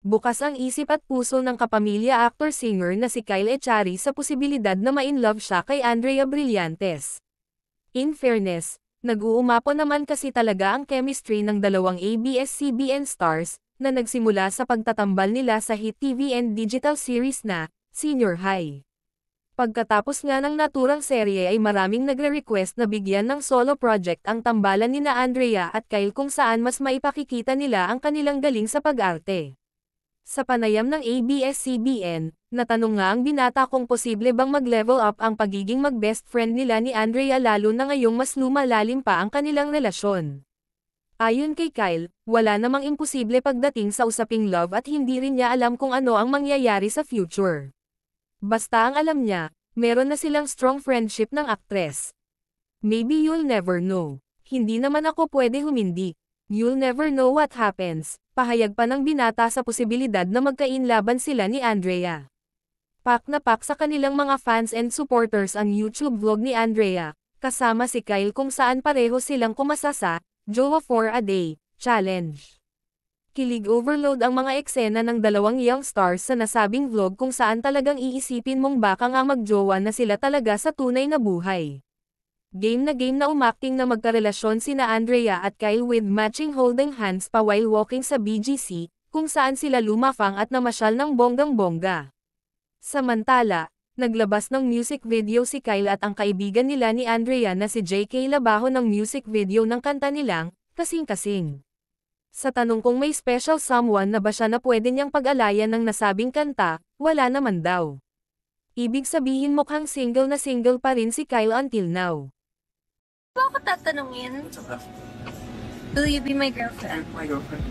Bukas ang isip at puso ng kapamilya actor-singer na si Kyle Echari sa posibilidad na ma-inlove siya kay Andrea Brillantes. In fairness, nag-uumapo naman kasi talaga ang chemistry ng dalawang ABS-CBN stars na nagsimula sa pagtatambal nila sa hit TV and digital series na Senior High. Pagkatapos nga ng naturang serye ay maraming nagre-request na bigyan ng solo project ang tambalan ni na Andrea at Kyle kung saan mas maipakikita nila ang kanilang galing sa pag-arte. Sa panayam ng ABS-CBN, natanong nga ang binata kung posible bang mag-level up ang pagiging mag-best friend nila ni Andrea lalo na ngayong mas lumalalim pa ang kanilang relasyon. Ayon kay Kyle, wala namang imposible pagdating sa usaping love at hindi rin niya alam kung ano ang mangyayari sa future. Basta ang alam niya, meron na silang strong friendship ng actress. Maybe you'll never know. Hindi naman ako pwede humindi. You'll never know what happens, pahayag pa ng binata sa posibilidad na magkainlaban sila ni Andrea. Pak na pak sa kanilang mga fans and supporters ang YouTube vlog ni Andrea, kasama si Kyle kung saan pareho silang kumasasa, Joa for a Day Challenge. Kilig overload ang mga eksena ng dalawang young stars sa nasabing vlog kung saan talagang iisipin mong baka nga magjowa na sila talaga sa tunay na buhay. Game na game na umakting na magkarelasyon sina Andrea at Kyle with matching holding hands pa while walking sa BGC, kung saan sila lumafang at namasyal ng bonggang-bongga. Samantala, naglabas ng music video si Kyle at ang kaibigan nila ni Andrea na si JK Labaho ng music video ng kanta nilang, Kasing-Kasing. Sa tanong kung may special someone na ba siya na pwede niyang pag-alayan ng nasabing kanta, wala naman daw. Ibig sabihin mukhang single na single pa rin si Kyle until now ba ako tatanungin? Will you be my girlfriend? My girlfriend.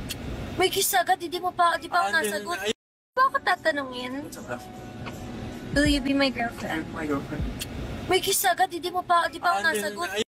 May kiss hindi mo pa, di pa ako ah, nasagot. Hindi ba ako tatanungin? Will you be my girlfriend? My girlfriend. May kiss hindi mo pa, di pa ako ah, nasagot.